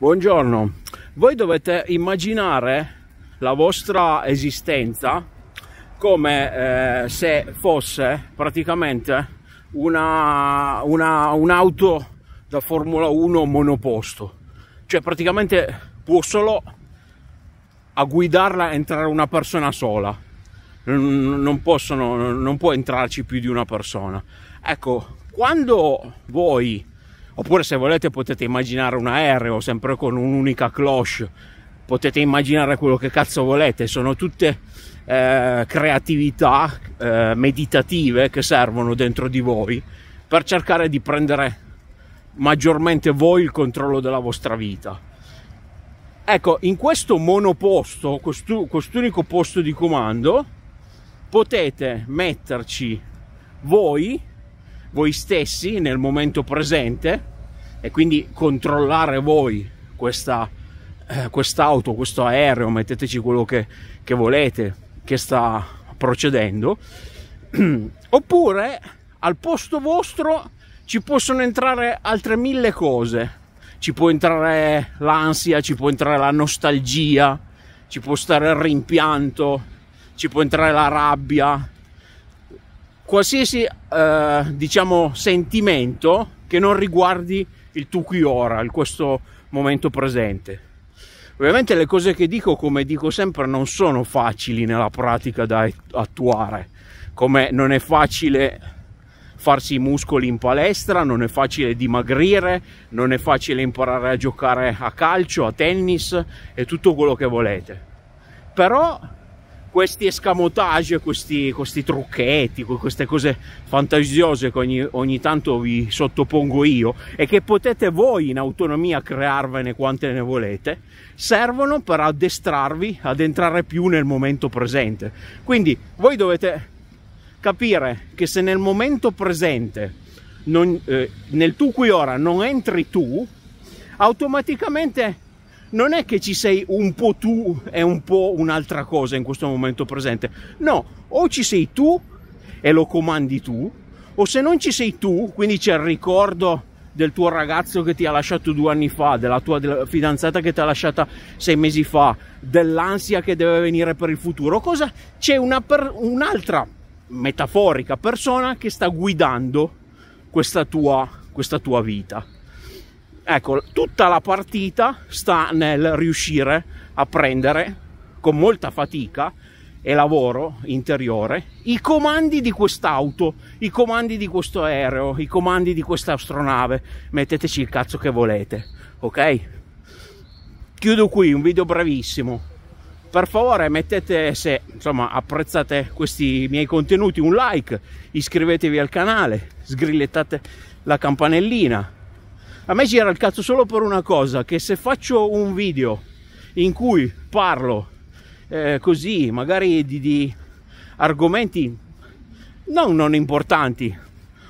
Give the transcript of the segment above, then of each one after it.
Buongiorno, voi dovete immaginare la vostra esistenza come eh, se fosse praticamente una, una, un'auto da Formula 1 monoposto, cioè praticamente può solo a guidarla entrare una persona sola, non, possono, non può entrarci più di una persona. Ecco, quando voi Oppure se volete potete immaginare un aereo sempre con un'unica cloche, potete immaginare quello che cazzo volete, sono tutte eh, creatività eh, meditative che servono dentro di voi per cercare di prendere maggiormente voi il controllo della vostra vita. Ecco, in questo monoposto, quest'unico posto di comando, potete metterci voi voi stessi nel momento presente e quindi controllare voi questa eh, quest'auto, questo aereo, metteteci quello che, che volete che sta procedendo oppure al posto vostro ci possono entrare altre mille cose ci può entrare l'ansia, ci può entrare la nostalgia, ci può stare il rimpianto, ci può entrare la rabbia, qualsiasi eh, diciamo sentimento che non riguardi il tu qui ora, il questo momento presente. Ovviamente le cose che dico, come dico sempre, non sono facili nella pratica da attuare, come non è facile farsi i muscoli in palestra, non è facile dimagrire, non è facile imparare a giocare a calcio, a tennis e tutto quello che volete. Però questi escamotage, questi, questi, trucchetti, queste cose fantasiose che ogni, ogni, tanto vi sottopongo io e che potete voi in autonomia crearvene quante ne volete, servono per addestrarvi ad entrare più nel momento presente. Quindi voi dovete capire che se nel momento presente, non, eh, nel tu qui ora, non entri tu, automaticamente non è che ci sei un po' tu e un po' un'altra cosa in questo momento presente. No, o ci sei tu e lo comandi tu, o se non ci sei tu, quindi c'è il ricordo del tuo ragazzo che ti ha lasciato due anni fa, della tua fidanzata che ti ha lasciata sei mesi fa, dell'ansia che deve venire per il futuro, cosa c'è un'altra metaforica persona che sta guidando questa tua, questa tua vita. Ecco, tutta la partita sta nel riuscire a prendere con molta fatica e lavoro interiore i comandi di quest'auto, i comandi di questo aereo, i comandi di questa astronave. Metteteci il cazzo che volete, ok? Chiudo qui un video brevissimo. Per favore mettete, se insomma apprezzate questi miei contenuti, un like, iscrivetevi al canale, sgrillettate la campanellina a me gira il cazzo solo per una cosa, che se faccio un video in cui parlo eh, così, magari di, di argomenti non, non importanti,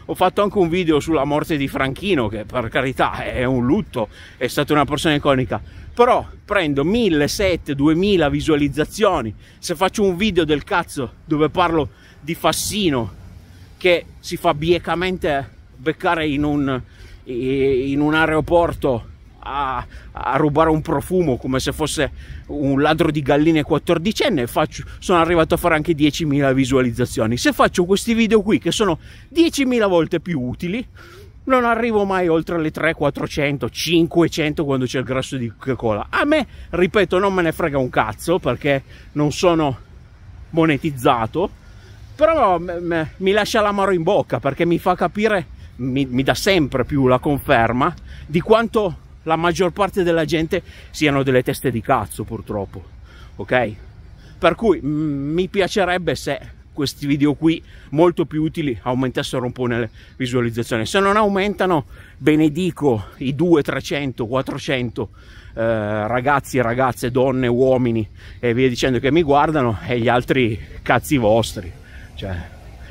ho fatto anche un video sulla morte di Franchino, che per carità è un lutto, è stata una persona iconica, però prendo 1700, 2000 visualizzazioni, se faccio un video del cazzo dove parlo di Fassino, che si fa biecamente beccare in un in un aeroporto a, a, rubare un profumo come se fosse un ladro di galline 14enne faccio, sono arrivato a fare anche 10.000 visualizzazioni se faccio questi video qui che sono 10.000 volte più utili non arrivo mai oltre le 300, 400, 500 quando c'è il grasso di Coca-Cola a me, ripeto, non me ne frega un cazzo perché non sono monetizzato però mi lascia l'amaro in bocca perché mi fa capire mi, mi dà sempre più la conferma di quanto la maggior parte della gente siano delle teste di cazzo purtroppo, ok? Per cui mi piacerebbe se questi video qui molto più utili aumentassero un po' nelle visualizzazioni se non aumentano benedico i 2 300 400 eh, ragazzi ragazze donne uomini e via dicendo che mi guardano e gli altri cazzi vostri cioè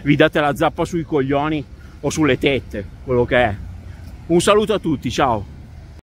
vi date la zappa sui coglioni o sulle tette, quello che è. Un saluto a tutti, ciao!